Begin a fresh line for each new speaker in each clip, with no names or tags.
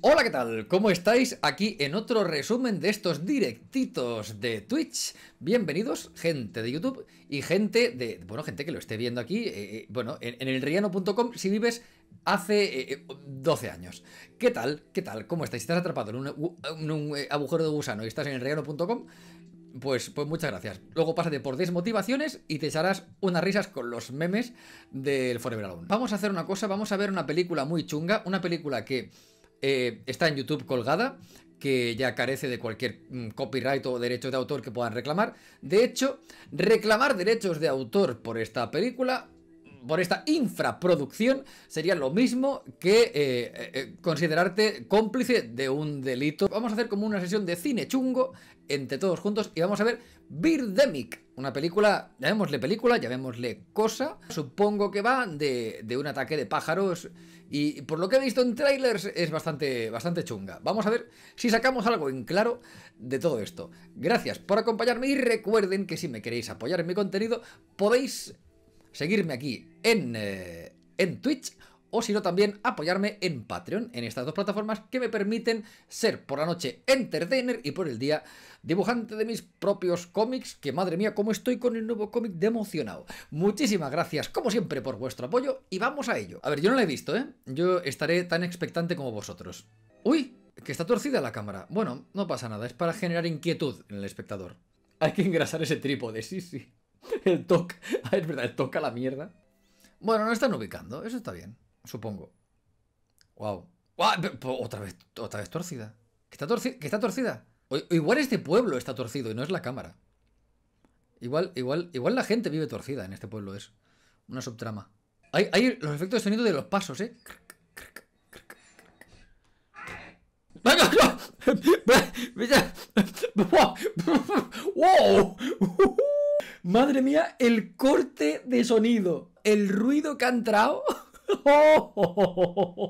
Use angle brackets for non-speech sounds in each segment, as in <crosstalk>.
Hola, ¿qué tal? ¿Cómo estáis? Aquí en otro resumen de estos directitos de Twitch. Bienvenidos, gente de YouTube y gente de. Bueno, gente que lo esté viendo aquí. Eh, eh, bueno, en, elriano.com si vives hace 12 eh, años. ¿Qué tal? ¿Qué tal? ¿Cómo estáis? Si estás atrapado en un, agujero de gusano y estás en elriano.com, pues, pues, muchas gracias. Luego pásate por desmotivaciones y te echarás unas risas con los memes del Forever Alone. Vamos a hacer una cosa, vamos a ver una película muy chunga, una película que eh, está en YouTube colgada, que ya carece de cualquier mm, copyright o derecho de autor que puedan reclamar. De hecho, reclamar derechos de autor por esta película por esta infraproducción sería lo mismo que eh, eh, considerarte cómplice de un delito. Vamos a hacer como una sesión de cine chungo entre todos juntos y vamos a ver Birdemic, una película, llamémosle película, llamémosle cosa, supongo que va de, un ataque de pájaros y por lo que he visto en trailers es bastante, bastante chunga. Vamos a ver si sacamos algo en claro de todo esto. Gracias por acompañarme y recuerden que si me queréis apoyar en mi contenido podéis seguirme aquí en, eh, en Twitch o si no también apoyarme en Patreon, en estas dos plataformas que me permiten ser por la noche entertainer y por el día dibujante de mis propios cómics, que madre mía, cómo estoy con el nuevo cómic de emocionado. Muchísimas gracias, como siempre, por vuestro apoyo y vamos a ello. A ver, yo no la he visto, ¿eh? Yo estaré tan expectante como vosotros. ¡Uy! Que está torcida la cámara. Bueno, no pasa nada, es para generar inquietud en el espectador. Hay que engrasar ese trípode, sí, sí. El toque, <laughs> es verdad, el toque a la mierda. Bueno, no están ubicando, eso está bien. Supongo. Wow. Otra vez, otra vez torcida. ¿Que está, que está torcida? igual este pueblo está torcido y no es la cámara. Igual, igual, igual la gente vive torcida en este pueblo, es una subtrama. Hay, hay los efectos de sonido de los pasos, ¿eh? ¡Venga, no! <laughs> <laughs> ¡Wow! <laughs> ¡Madre mía! El corte de sonido. El ruido que ha entrado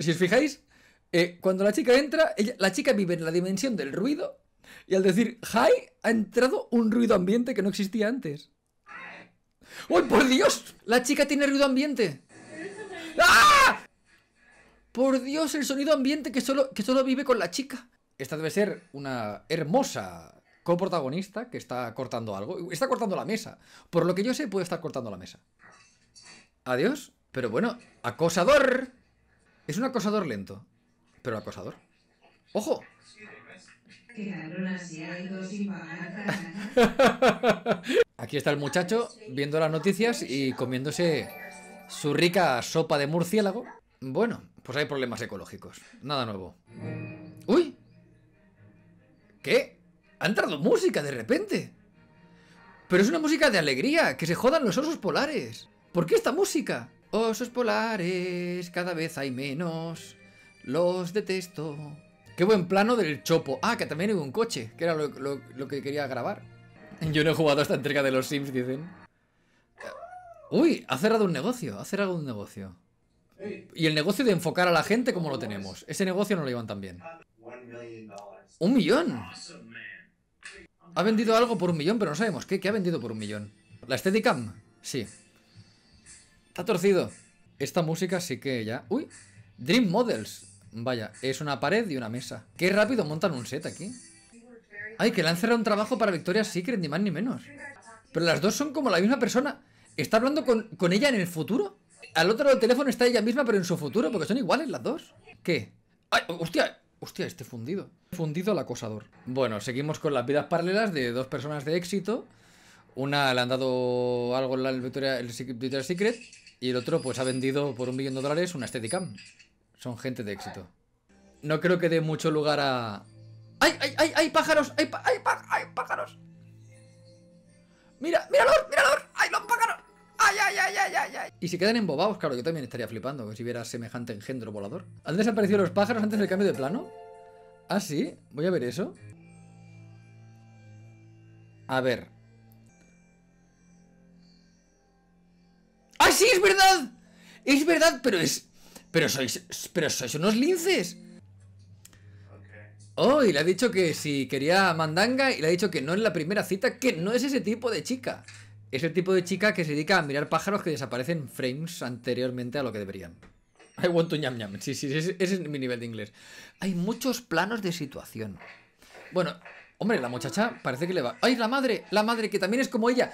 si os fijáis, eh, cuando la chica entra, la chica vive en la dimensión del ruido y al decir hi ha entrado un ruido ambiente que no existía antes. ¡Uy, por Dios! La chica tiene ruido ambiente. ¡Ah! Por Dios, el sonido ambiente que solo, que solo vive con la chica. Esta debe ser una hermosa coprotagonista que está cortando algo. Está cortando la mesa. Por lo que yo sé, puede estar cortando la mesa. Adiós. Pero bueno, acosador. Es un acosador lento. Pero acosador. ¡Ojo! Aquí está el muchacho viendo las noticias y comiéndose su rica sopa de murciélago. Bueno, pues hay problemas ecológicos. Nada nuevo. ¡Uy! ¿Qué? Ha entrado música de repente. Pero es una música de alegría, que se jodan los osos polares. ¿Por qué esta música? Osos polares, cada vez hay menos. Los detesto. Qué buen plano del chopo. Ah, que también hubo un coche, que era lo, que quería grabar. Yo no he jugado esta entrega de los Sims, dicen. Eh, uy, ha cerrado un negocio, ha cerrado un negocio. Y el negocio de enfocar a la gente como lo tenemos. Ese negocio no lo llevan tan bien. ¡Un millón! Ha vendido algo por un millón, pero no sabemos qué. ¿Qué ha vendido por un millón? ¿La Steadicam? Sí torcido. Esta música sí que ya... ¡Uy! Dream Models. Vaya, es una pared y una mesa. Qué rápido montan un set aquí. Ay, que le han cerrado un trabajo para Victoria Secret, ni más ni menos. Pero las dos son como la misma persona. ¿Está hablando con, ella en el futuro? Al otro lado del teléfono está ella misma, pero en su futuro, porque son iguales las dos. ¿Qué? ¡Ay, hostia! Hostia, este fundido. Fundido el acosador. Bueno, seguimos con las vidas paralelas de dos personas de éxito. Una le han dado algo en la Victoria, el Secret y el otro pues ha vendido por un millón de dólares una Steadicam. Son gente de éxito. No creo que dé mucho lugar a... ¡Ay, ay, ay, ay, pájaros! ¡Ay, pá... ay, pájaros! ¡Mira, míralos, míralos! ¡Ay, los pájaros! ¡Ay, ay, ay, ay, ay, Y si quedan embobados, claro, yo también estaría flipando si hubiera semejante engendro volador. ¿Han desaparecido los pájaros antes del cambio de plano? ¿Ah, sí? Voy a ver eso. A ver, ¡Ah, sí, es verdad! Es verdad, pero es... Pero sois... Pero sois unos linces. Oh, y le ha dicho que si quería mandanga y le ha dicho que no en la primera cita, que no es ese tipo de chica. Es el tipo de chica que se dedica a mirar pájaros que desaparecen frames anteriormente a lo que deberían. I want to ñam ñam. Sí, sí, ese, es mi nivel de inglés. Hay muchos planos de situación. Bueno, Hombre, la muchacha parece que le va. ¡Ay, la madre! La madre, que también es como ella.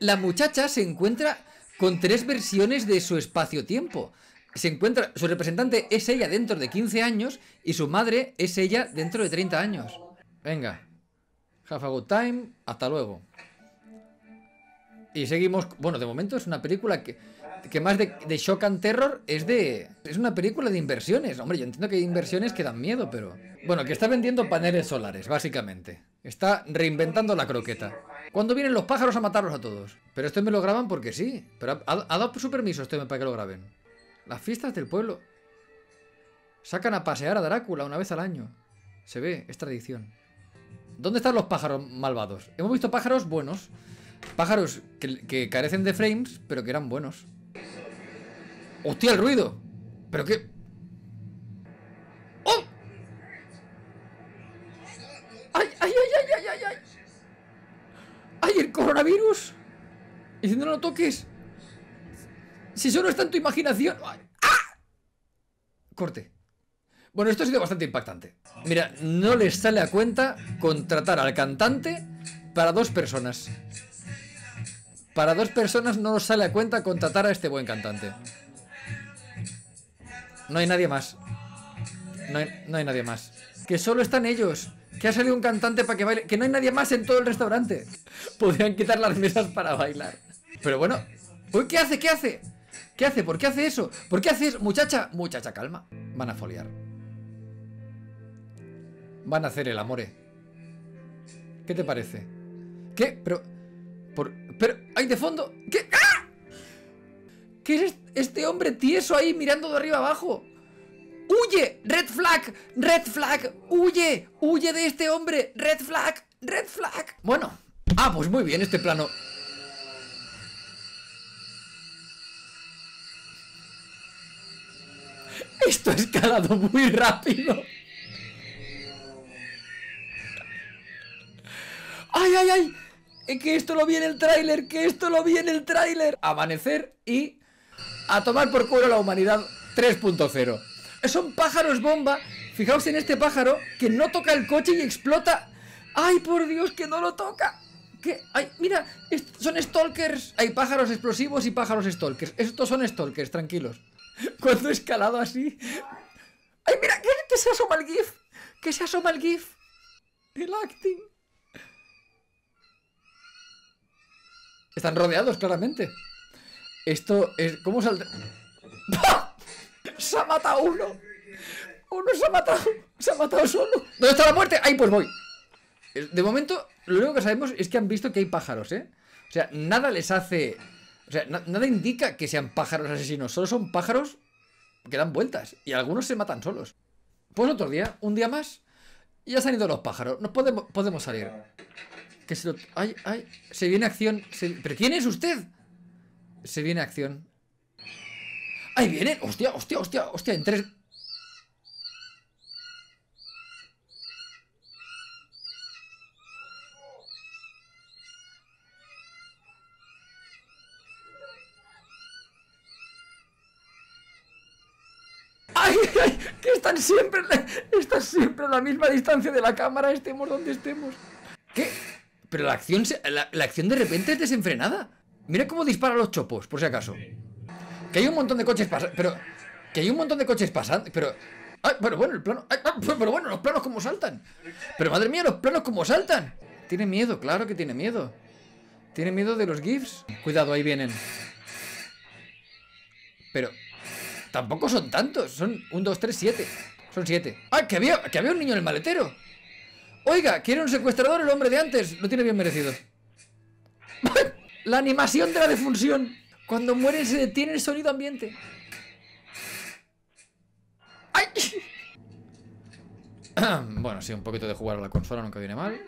la muchacha se encuentra con tres versiones de su espacio-tiempo. Se encuentra, su representante es ella dentro de 15 años y su madre es ella dentro de 30 años. Venga. Have a good time. Hasta luego. Y seguimos. Bueno, de momento es una película que, que más de, de, shock and terror es de. Es una película de inversiones. Hombre, yo entiendo que hay inversiones que dan miedo, pero. Bueno, que está vendiendo paneles solares, básicamente. Está reinventando la croqueta. ¿Cuándo vienen los pájaros a matarlos a todos? Pero esto me lo graban porque sí. Pero ha, dado su permiso este para que lo graben. Las fiestas del pueblo. Sacan a pasear a Drácula una vez al año. Se ve, es tradición. ¿Dónde están los pájaros malvados? Hemos visto pájaros buenos. Pájaros que, que carecen de frames, pero que eran buenos. ¡Hostia, el ruido! ¿Pero qué? toques. Si solo está en tu imaginación... ¡Ah! Corte. Bueno, esto ha sido bastante impactante. Mira, no les sale a cuenta contratar al cantante para dos personas. Para dos personas no nos sale a cuenta contratar a este buen cantante. No hay nadie más. No hay, no hay nadie más. Que solo están ellos. Que ha salido un cantante para que baile. Que no hay nadie más en todo el restaurante. Podrían quitar las mesas para bailar. Pero bueno, pues, ¿qué hace? ¿Qué hace? ¿Qué hace? ¿Por qué hace eso? ¿Por qué hace eso? Muchacha, muchacha, calma. Van a foliar. Van a hacer el amore. Eh. ¿Qué te parece? ¿Qué? Pero... Por, pero... ¿Hay de fondo? ¿Qué? ¡Ah! ¿Qué es este hombre tieso ahí mirando de arriba abajo? ¡Huye! ¡Red flag! ¡Red flag! ¡Huye! ¡Huye de este hombre! ¡Red flag! ¡Red flag! Bueno. Ah, pues muy bien este plano. <laughs> Esto ha escalado muy rápido. ¡Ay, ay, ay! Eh, que esto lo vi en el tráiler, que esto lo vi en el tráiler. Amanecer y a tomar por culo la humanidad 3.0. Eh, son pájaros bomba. Fijaos en este pájaro que no toca el coche y explota. ¡Ay, por Dios, que no lo toca! ¿Qué? ¡Ay, mira! son stalkers. Hay pájaros explosivos y pájaros stalkers. Estos son stalkers, tranquilos. <laughs> Cuando he escalado así. ¡Ay, mira! Que, se asoma el GIF! ¡Que se asoma el GIF! El acting. Están rodeados, claramente. Esto es. ¿Cómo saldrá? <laughs> se ha matado! ¡Se ha matado solo! ¿Dónde está la muerte? ¡Ahí pues voy! De momento, lo único que sabemos es que han visto que hay pájaros, ¿eh? O sea, nada les hace o sea, nada indica que sean pájaros asesinos, solo son pájaros que dan vueltas y algunos se matan solos. Pues otro día, un día más, ya se han ido los pájaros, nos podemos, podemos salir. Que se lo... Ay, ay, se viene acción. ¿Pero quién es usted? Se viene acción. ¡Ahí vienen! ¡Hostia, hostia, hostia! ¡Hostia! En tres, siempre, está siempre a la misma distancia de la cámara, estemos donde estemos. ¿Qué? Pero la acción, la, acción de repente es desenfrenada. Mira cómo dispara los chopos, por si acaso. Que hay un montón de coches pasando, pero... Que hay un montón de coches pasando, pero... Ay, bueno, el plano... Ah, pero bueno, los planos como saltan. Pero madre mía, los planos como saltan. Tiene miedo, claro que tiene miedo. Tiene miedo de los GIFs. Cuidado, ahí vienen. Pero... Tampoco son tantos. Son un, 2, 3, 7. Son siete ¡Ah, que había, que había un niño en el maletero! Oiga, quiere un secuestrador el hombre de antes. Lo tiene bien merecido. <laughs> la animación de la defunción. Cuando muere se detiene el sonido ambiente. ¡Ay! <clears throat> bueno, sí, un poquito de jugar a la consola nunca viene mal.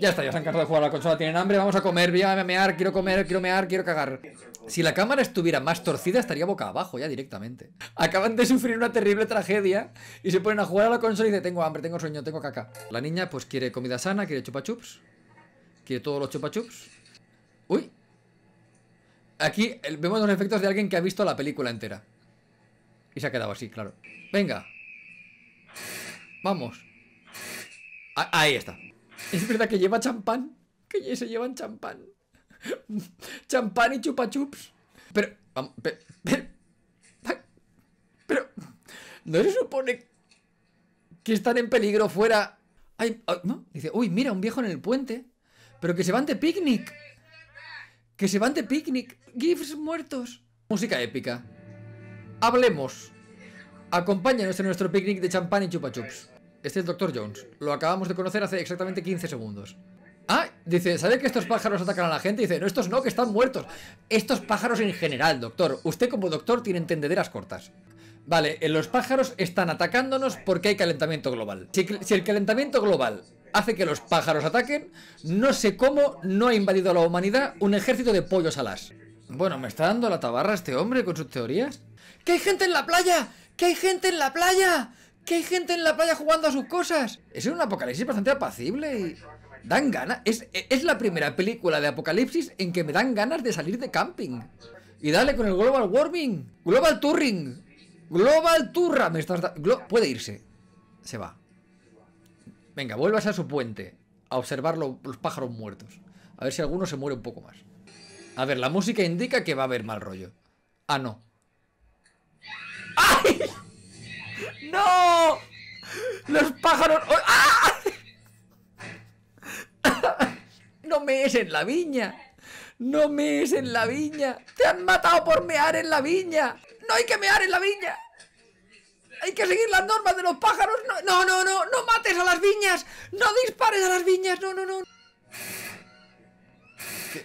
Ya está, ya se han cansado de jugar a la consola, tienen hambre, vamos a comer, voy a mear, quiero comer, quiero mear, quiero cagar. Si la cámara estuviera más torcida, estaría boca abajo ya directamente. Acaban de sufrir una terrible tragedia y se ponen a jugar a la consola y dicen, tengo hambre, tengo sueño, tengo caca. La niña pues quiere comida sana, quiere chupa chups, quiere todos los chupa Uy. Aquí vemos los efectos de alguien que ha visto la película entera. Y se ha quedado así, claro. Venga. Vamos. Ahí está. Es verdad que lleva champán. Que se llevan champán. Champán y chupa chups. Pero, pero, pero, ¿no se supone que están en peligro fuera? Ah, Dice, uy, mira, un viejo en el puente. Pero que se van de picnic. Que se van de picnic. GIFs muertos. Música épica. Hablemos. Acompáñanos en nuestro picnic de champán y chupa chups. Este es el Dr. Jones. Lo acabamos de conocer hace exactamente 15 segundos. Ah, dice, ¿sabe que estos pájaros atacan a la gente? Dice, no, estos no, que están muertos. Estos pájaros en general, doctor. Usted como doctor tiene entendederas cortas. Vale, eh, los pájaros están atacándonos porque hay calentamiento global. Si, si el calentamiento global hace que los pájaros ataquen, no sé cómo no ha invadido a la humanidad un ejército de pollos alas. Bueno, me está dando la tabarra este hombre con sus teorías. ¡Que hay gente en la playa! ¡Que hay gente en la playa! ¡Que hay gente en la playa jugando a sus cosas! Es un apocalipsis bastante apacible y... Dan ganas... Es, la primera película de apocalipsis en que me dan ganas de salir de camping. Y dale con el Global Warming. Global Touring. Global Turra. puede irse. Se va. Venga, vuelvas a su puente. A observar los pájaros muertos. A ver si alguno se muere un poco más. A ver, la música indica que va a haber mal rollo. Ah, no. ¡No! ¡Los pájaros! ¡Oh! ¡Ah! ¡No me es en la viña! ¡No me es en la viña! ¡Te han matado por mear en la viña! ¡No hay que mear en la viña! ¡Hay que seguir las normas de los pájaros! ¡No, no, no! ¡No mates a las viñas! ¡No dispares a las viñas! ¡No, no, no!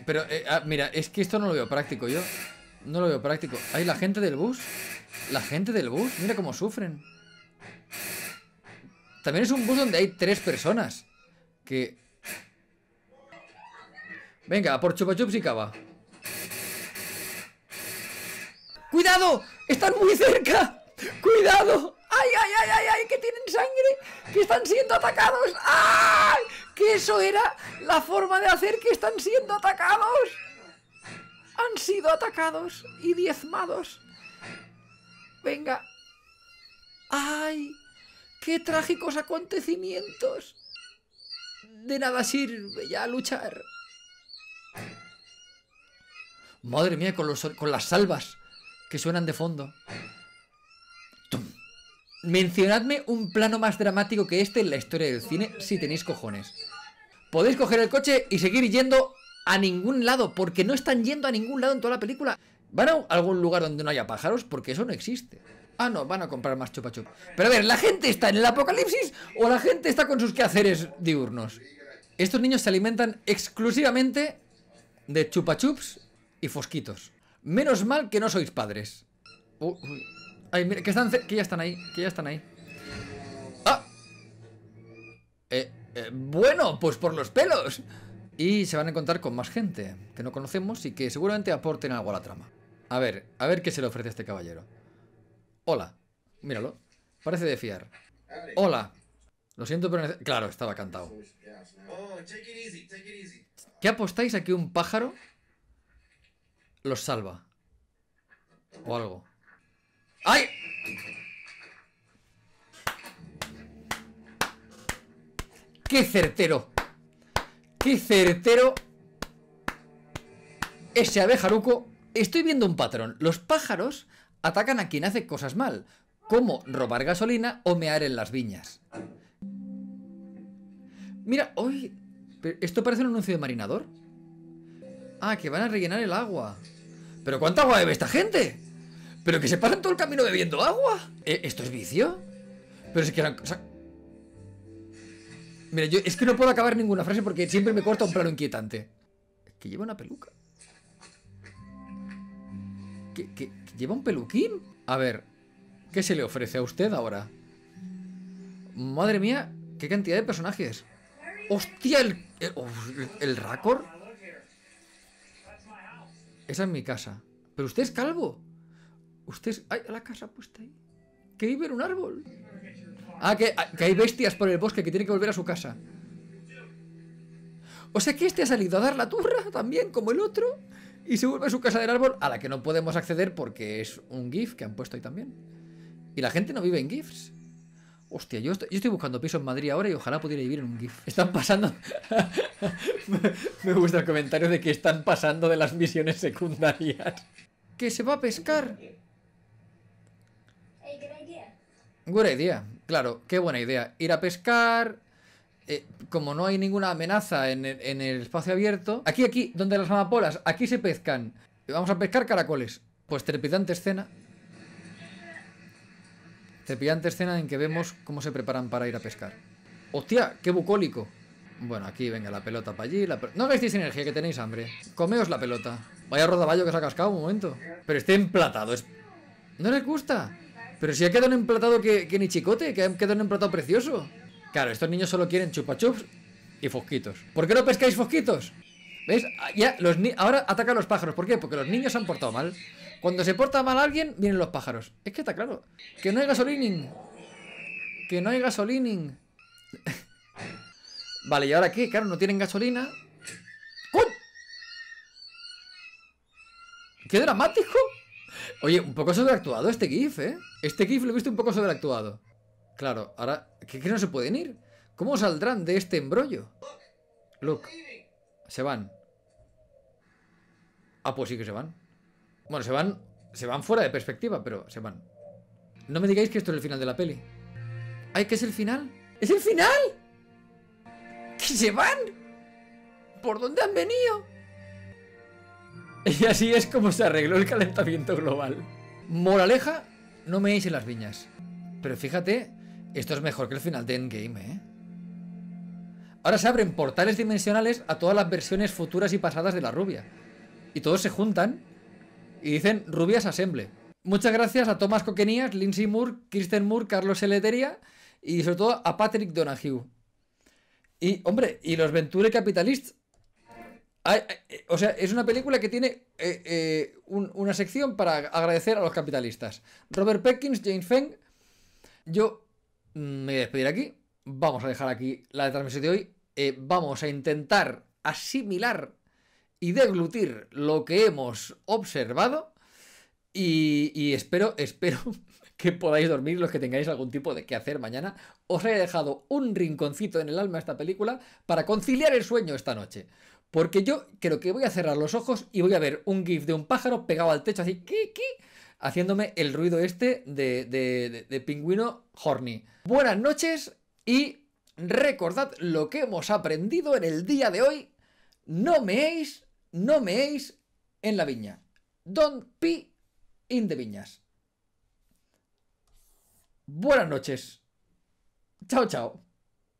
Pero, eh, ah, mira, es que esto no lo veo práctico yo. No lo veo práctico. Hay la gente del bus. La gente del bus. Mira cómo sufren. También es un bus donde hay tres personas. Que... Venga, por chupa chups y cava. ¡Cuidado! ¡Están muy cerca! ¡Cuidado! ¡Ay, ay, ay, ay, ay! ¡Que tienen sangre! ¡Que están siendo atacados! ¡Ay! ¡Que eso era la forma de hacer que están siendo atacados! Han sido atacados y diezmados. Venga. ¡Ay! ¡Qué trágicos acontecimientos! De nada sirve ya luchar. Madre mía, con, los, con las salvas que suenan de fondo. Mencionadme un plano más dramático que este en la historia del cine si tenéis cojones. Podéis coger el coche y seguir yendo a ningún lado, porque no están yendo a ningún lado en toda la película. Van a algún lugar donde no haya pájaros, porque eso no existe. Ah, no, van a comprar más chupachups. Pero a ver, ¿la gente está en el apocalipsis o la gente está con sus quehaceres diurnos? Estos niños se alimentan exclusivamente de chupachups y fosquitos. Menos mal que no sois padres. uy. Ay, mire, que, están, que ya están ahí, que ya están ahí. ¡Ah! Eh, eh, bueno, pues por los pelos. Y se van a encontrar con más gente que no conocemos y que seguramente aporten algo a la trama. A ver, a ver qué se le ofrece a este caballero. Hola. Míralo. Parece de fiar. Hola. Lo siento, pero... Claro, estaba cantado. Oh, ¿Qué apostáis a que un pájaro los salva? O algo. ¡Ay! ¡Qué certero! ¡Qué certero! Ese abejaruco. Estoy viendo un patrón. Los pájaros atacan a quien hace cosas mal, como robar gasolina o mear en las viñas. Mira, hoy... ¿Esto parece un anuncio de marinador? Ah, que van a rellenar el agua. ¿Pero cuánta agua bebe esta gente? ¿Pero que se pasan todo el camino bebiendo agua? ¿E-, ¿Esto es vicio? Pero si que... Mira, yo es que no puedo acabar ninguna frase porque siempre me corta un plano inquietante. Es que lleva una peluca. ¿Qué, qué, lleva un peluquín. A ver, ¿qué se le ofrece a usted ahora? Madre mía, qué cantidad de personajes. ¡Hostia! ¿El, el, Racor? Esa es mi casa. Pero usted es calvo. Usted es... ¡Ay, la casa puesta ahí! vive en un árbol? Ah, ah, que, hay bestias por el bosque que tiene que volver a su casa. O sea que este ha salido a dar la turra también, como el otro y se vuelve a su casa del árbol a la que no podemos acceder porque es un GIF que han puesto ahí también. Y la gente no vive en GIFs. Hostia, yo estoy, buscando piso en Madrid ahora y ojalá pudiera vivir en un GIF. Están pasando... <laughs> me, gusta el comentario de que están pasando de las misiones secundarias. ¿Que se va a pescar? Hey, idea. Good idea. Claro, qué buena idea. Ir a pescar, eh, como no hay ninguna amenaza en el, espacio abierto, aquí, aquí, donde las amapolas, aquí se pescan. Vamos a pescar caracoles. Pues trepidante escena. Trepidante escena en que vemos cómo se preparan para ir a pescar. ¡Hostia! ¡Qué bucólico! Bueno, aquí venga la pelota para allí. no gastéis energía, que tenéis hambre. Comeos la pelota. Vaya rodaballo que se ha cascado un momento. Pero esté emplatado. Es... No les gusta. Pero si ha quedado un emplatado que, que ni chicote, que ha quedado un emplatado precioso. Claro, estos niños solo quieren chupachups y fosquitos. ¿Por qué no pescáis fosquitos? ¿Veis? Ah, ya, los ahora atacan los pájaros. ¿Por qué? Porque los niños se han portado mal. Cuando se porta mal alguien, vienen los pájaros. Es que está claro. Que no hay gasolining. Que no hay gasolining. <laughs> vale, ¿y ahora qué? Claro, no tienen gasolina. ¡Qué dramático! Oye, un poco sobreactuado este GIF, ¿eh? Este GIF lo he visto un poco sobreactuado. Claro, ahora... ¿Qué, que no se pueden ir? ¿Cómo saldrán de este embrollo? Look, se van. Ah, pues sí que se van. Bueno, se van... Se van fuera de perspectiva, pero se van. No me digáis que esto es el final de la peli. ¡Ay, que es el final! ¡Es el final! ¡Que se van! ¿Por dónde han venido? Y así es como se arregló el calentamiento global. Moraleja, no me en las viñas. Pero fíjate esto es mejor que el final de Endgame, ¿eh? Ahora se abren portales dimensionales a todas las versiones futuras y pasadas de la rubia. Y todos se juntan y dicen Rubias asemble Muchas gracias a Thomas Coquenías, Lindsay Moore, Kristen Moore, Carlos Eleteria y sobre todo a Patrick Donahue. Y, hombre, y los Venture Capitalists. Eh, o sea, es una película que tiene eh, eh, una sección para agradecer a los capitalistas. Robert Perkins, Jane Feng. Yo me voy a despedir aquí. Vamos a dejar aquí la de transmisión de hoy. Eh, vamos a intentar asimilar y deglutir lo que hemos observado. Y, espero, <laughs> espero que podáis dormir los que tengáis algún tipo de que hacer mañana. Os he dejado un rinconcito en el alma esta película para conciliar el sueño esta noche. Porque yo creo que voy a cerrar los ojos y voy a ver un GIF de un pájaro pegado al techo así, ¿qué, qué? haciéndome el ruido este de, de, pingüino horny. Buenas noches y recordad lo que hemos aprendido en el día de hoy. No meéis, no meéis en la viña. Don't pee in the viñas. Buenas noches. Chao, chao.